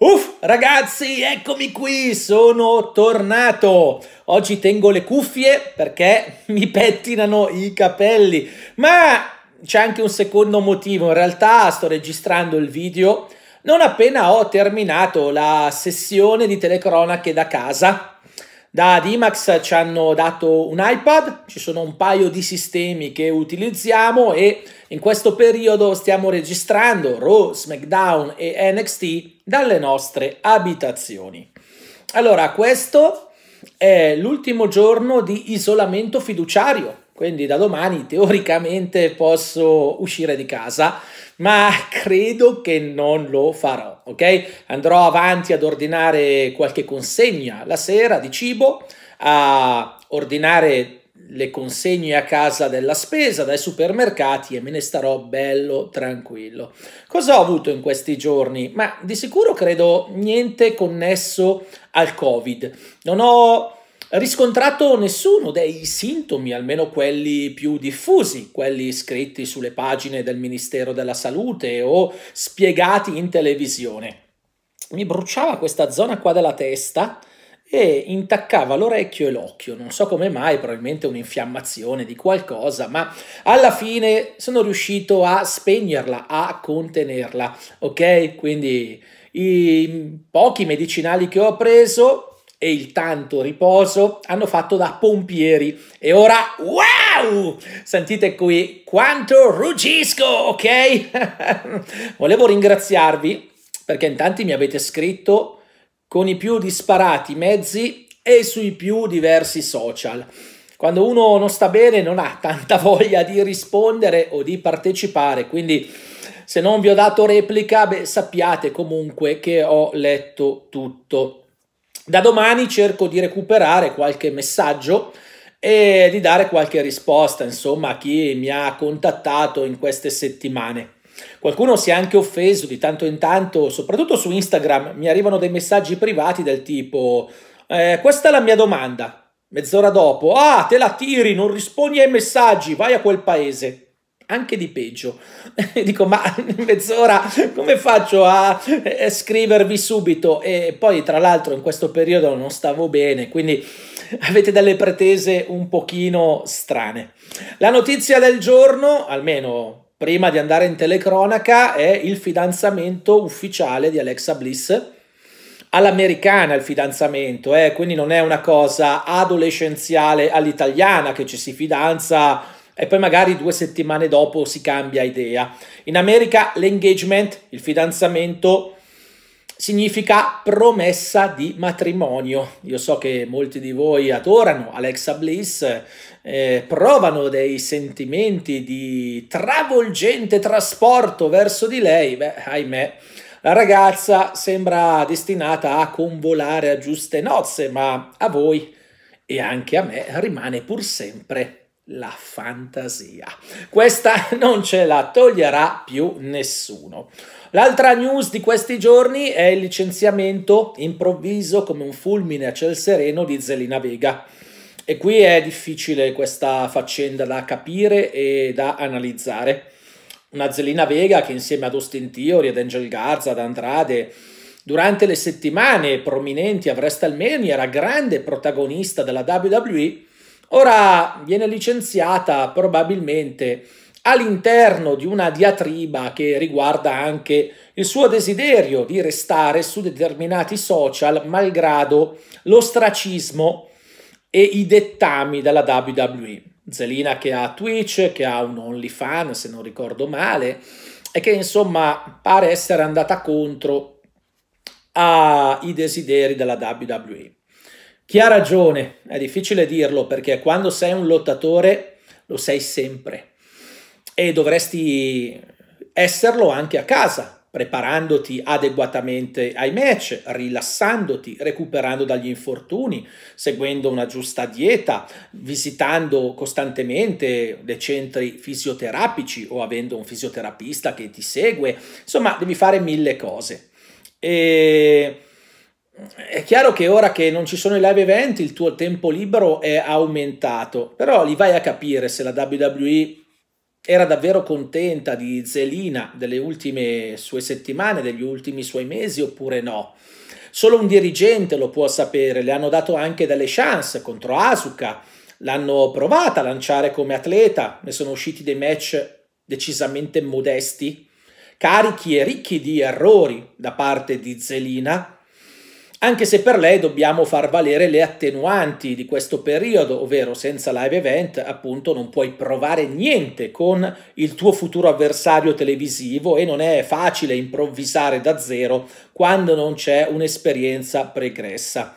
Uff, ragazzi, eccomi qui, sono tornato. Oggi tengo le cuffie perché mi pettinano i capelli, ma c'è anche un secondo motivo. In realtà sto registrando il video non appena ho terminato la sessione di telecronache da casa da Dimax ci hanno dato un iPad, ci sono un paio di sistemi che utilizziamo e in questo periodo stiamo registrando Raw, SmackDown e NXT dalle nostre abitazioni. Allora, questo è l'ultimo giorno di isolamento fiduciario quindi da domani teoricamente posso uscire di casa, ma credo che non lo farò, ok? Andrò avanti ad ordinare qualche consegna la sera di cibo, a ordinare le consegne a casa della spesa dai supermercati e me ne starò bello tranquillo. Cosa ho avuto in questi giorni? Ma di sicuro credo niente connesso al Covid. Non ho riscontrato nessuno dei sintomi, almeno quelli più diffusi, quelli scritti sulle pagine del Ministero della Salute o spiegati in televisione. Mi bruciava questa zona qua della testa e intaccava l'orecchio e l'occhio, non so come mai, probabilmente un'infiammazione di qualcosa, ma alla fine sono riuscito a spegnerla, a contenerla, ok? Quindi i pochi medicinali che ho preso e il tanto riposo hanno fatto da pompieri e ora wow sentite qui quanto ruggisco ok volevo ringraziarvi perché in tanti mi avete scritto con i più disparati mezzi e sui più diversi social quando uno non sta bene non ha tanta voglia di rispondere o di partecipare quindi se non vi ho dato replica beh, sappiate comunque che ho letto tutto da domani cerco di recuperare qualche messaggio e di dare qualche risposta, insomma, a chi mi ha contattato in queste settimane. Qualcuno si è anche offeso di tanto in tanto, soprattutto su Instagram, mi arrivano dei messaggi privati del tipo eh, questa è la mia domanda. Mezz'ora dopo, ah, te la tiri, non rispondi ai messaggi, vai a quel paese anche di peggio. Dico, ma in mezz'ora come faccio eh, a scrivervi subito? E poi, tra l'altro, in questo periodo non stavo bene, quindi avete delle pretese un pochino strane. La notizia del giorno, almeno prima di andare in telecronaca, è il fidanzamento ufficiale di Alexa Bliss. All'americana il fidanzamento, eh? quindi non è una cosa adolescenziale all'italiana che ci si fidanza e poi magari due settimane dopo si cambia idea. In America l'engagement, il fidanzamento, significa promessa di matrimonio. Io so che molti di voi adorano Alexa Bliss, eh, provano dei sentimenti di travolgente trasporto verso di lei. Beh, ahimè, la ragazza sembra destinata a convolare a giuste nozze, ma a voi e anche a me rimane pur sempre la fantasia. Questa non ce la toglierà più nessuno. L'altra news di questi giorni è il licenziamento improvviso come un fulmine a ciel sereno di Zelina Vega. E qui è difficile questa faccenda da capire e da analizzare. Una Zelina Vega che insieme ad Austin Theory, ad Angel Garza, ad Andrade durante le settimane prominenti a WrestleMania era grande protagonista della WWE Ora viene licenziata probabilmente all'interno di una diatriba che riguarda anche il suo desiderio di restare su determinati social malgrado l'ostracismo e i dettami della WWE. Zelina che ha Twitch, che ha un OnlyFans se non ricordo male, e che insomma pare essere andata contro ai desideri della WWE. Chi ha ragione? È difficile dirlo perché quando sei un lottatore lo sei sempre e dovresti esserlo anche a casa, preparandoti adeguatamente ai match, rilassandoti, recuperando dagli infortuni, seguendo una giusta dieta, visitando costantemente dei centri fisioterapici o avendo un fisioterapista che ti segue, insomma devi fare mille cose. E è chiaro che ora che non ci sono i live event il tuo tempo libero è aumentato, però li vai a capire se la WWE era davvero contenta di Zelina delle ultime sue settimane, degli ultimi suoi mesi oppure no. Solo un dirigente lo può sapere, le hanno dato anche delle chance contro Asuka, l'hanno provata a lanciare come atleta, ne sono usciti dei match decisamente modesti, carichi e ricchi di errori da parte di Zelina anche se per lei dobbiamo far valere le attenuanti di questo periodo, ovvero senza live event appunto non puoi provare niente con il tuo futuro avversario televisivo e non è facile improvvisare da zero quando non c'è un'esperienza pregressa.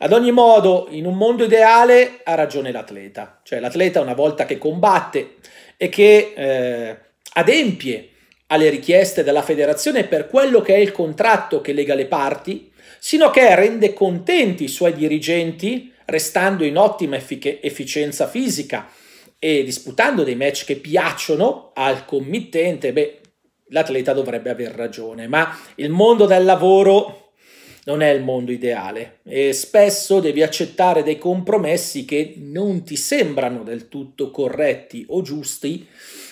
Ad ogni modo, in un mondo ideale ha ragione l'atleta, cioè l'atleta una volta che combatte e che eh, adempie alle richieste della federazione per quello che è il contratto che lega le parti, sino che rende contenti i suoi dirigenti, restando in ottima effic- efficienza fisica e disputando dei match che piacciono al committente, beh, l'atleta dovrebbe aver ragione, ma il mondo del lavoro non è il mondo ideale e spesso devi accettare dei compromessi che non ti sembrano del tutto corretti o giusti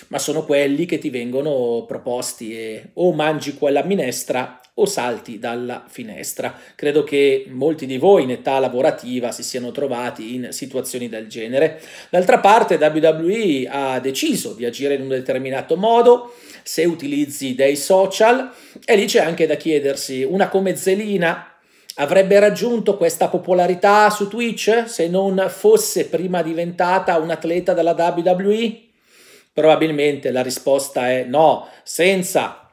ma sono quelli che ti vengono proposti e o mangi quella minestra o salti dalla finestra. Credo che molti di voi in età lavorativa si siano trovati in situazioni del genere. D'altra parte WWE ha deciso di agire in un determinato modo se utilizzi dei social e lì c'è anche da chiedersi una come Zelina avrebbe raggiunto questa popolarità su Twitch se non fosse prima diventata un atleta della WWE? Probabilmente la risposta è no, senza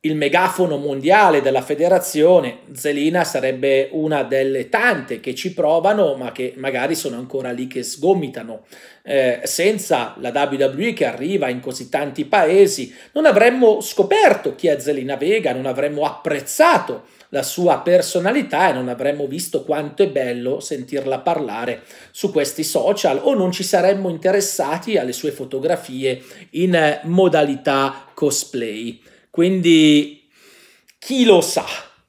il megafono mondiale della federazione, Zelina sarebbe una delle tante che ci provano, ma che magari sono ancora lì che sgomitano. Eh, senza la WWE che arriva in così tanti paesi, non avremmo scoperto chi è Zelina Vega, non avremmo apprezzato la sua personalità e non avremmo visto quanto è bello sentirla parlare su questi social o non ci saremmo interessati alle sue fotografie in eh, modalità cosplay. Quindi chi lo sa,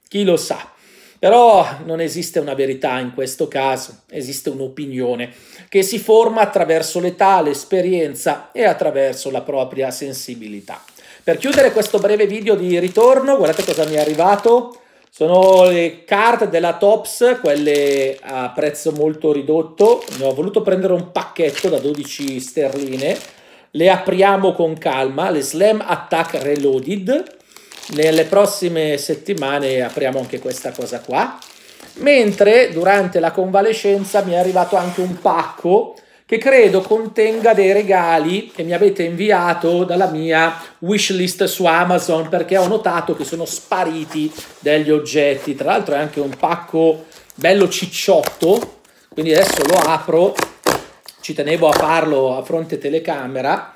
chi lo sa. Però non esiste una verità in questo caso, esiste un'opinione che si forma attraverso l'età, l'esperienza e attraverso la propria sensibilità. Per chiudere questo breve video di ritorno, guardate cosa mi è arrivato sono le card della Tops, quelle a prezzo molto ridotto. Ne ho voluto prendere un pacchetto da 12 sterline. Le apriamo con calma, le Slam Attack Reloaded. Nelle prossime settimane apriamo anche questa cosa qua. Mentre durante la convalescenza mi è arrivato anche un pacco che credo contenga dei regali che mi avete inviato dalla mia wishlist su Amazon perché ho notato che sono spariti degli oggetti. Tra l'altro è anche un pacco bello cicciotto, quindi adesso lo apro, ci tenevo a farlo a fronte telecamera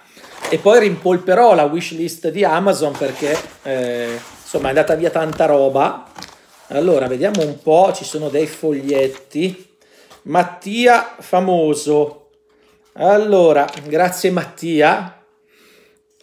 e poi rimpolperò la wishlist di Amazon perché eh, insomma è andata via tanta roba. Allora, vediamo un po', ci sono dei foglietti. Mattia Famoso, allora, grazie Mattia.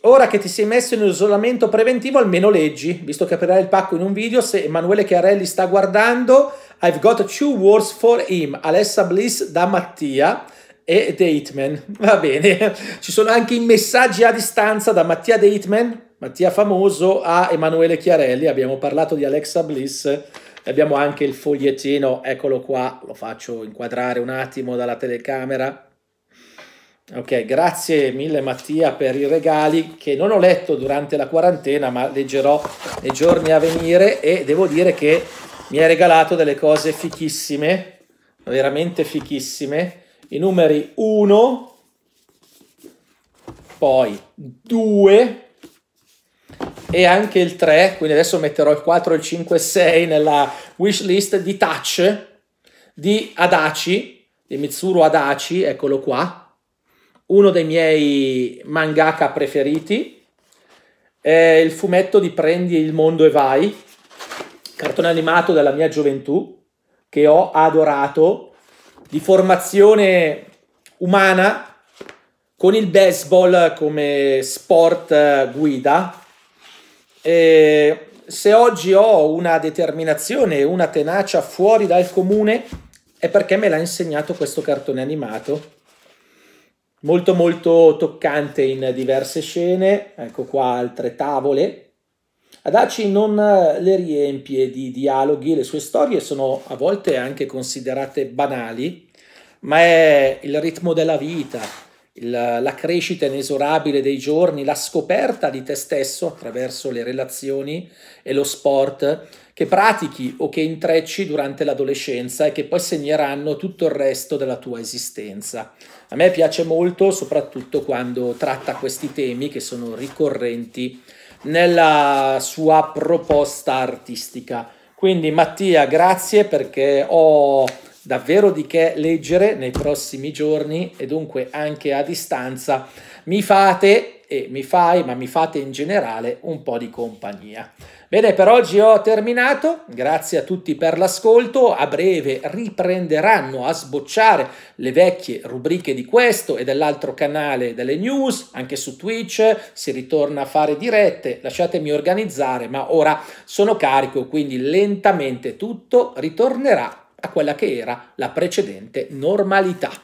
Ora che ti sei messo in isolamento preventivo, almeno leggi, visto che aprirai il pacco in un video. Se Emanuele Chiarelli sta guardando, I've got two words for him. Alessa Bliss da Mattia e Dateman. Va bene, ci sono anche i messaggi a distanza da Mattia Dateman, Mattia Famoso, a Emanuele Chiarelli. Abbiamo parlato di Alexa Bliss abbiamo anche il fogliettino, eccolo qua, lo faccio inquadrare un attimo dalla telecamera Ok, grazie mille Mattia per i regali che non ho letto durante la quarantena, ma leggerò nei giorni a venire e devo dire che mi ha regalato delle cose fichissime, veramente fichissime. I numeri 1, poi 2 e anche il 3, quindi adesso metterò il 4, il 5 e 6 nella wishlist di Touch di Adachi, di Mitsuru Adachi, eccolo qua uno dei miei mangaka preferiti, è il fumetto di Prendi il mondo e vai, cartone animato della mia gioventù, che ho adorato, di formazione umana, con il baseball come sport eh, guida. E se oggi ho una determinazione, una tenacia fuori dal comune, è perché me l'ha insegnato questo cartone animato molto molto toccante in diverse scene, ecco qua altre tavole. Adaci non eh, le riempie di dialoghi, le sue storie sono a volte anche considerate banali, ma è il ritmo della vita, il, la crescita inesorabile dei giorni, la scoperta di te stesso attraverso le relazioni e lo sport che pratichi o che intrecci durante l'adolescenza e che poi segneranno tutto il resto della tua esistenza. A me piace molto, soprattutto quando tratta questi temi che sono ricorrenti nella sua proposta artistica. Quindi Mattia, grazie perché ho davvero di che leggere nei prossimi giorni e dunque anche a distanza mi fate e mi fai, ma mi fate in generale un po' di compagnia. Bene, per oggi ho terminato, grazie a tutti per l'ascolto, a breve riprenderanno a sbocciare le vecchie rubriche di questo e dell'altro canale delle news, anche su Twitch si ritorna a fare dirette, lasciatemi organizzare, ma ora sono carico, quindi lentamente tutto ritornerà a quella che era la precedente normalità.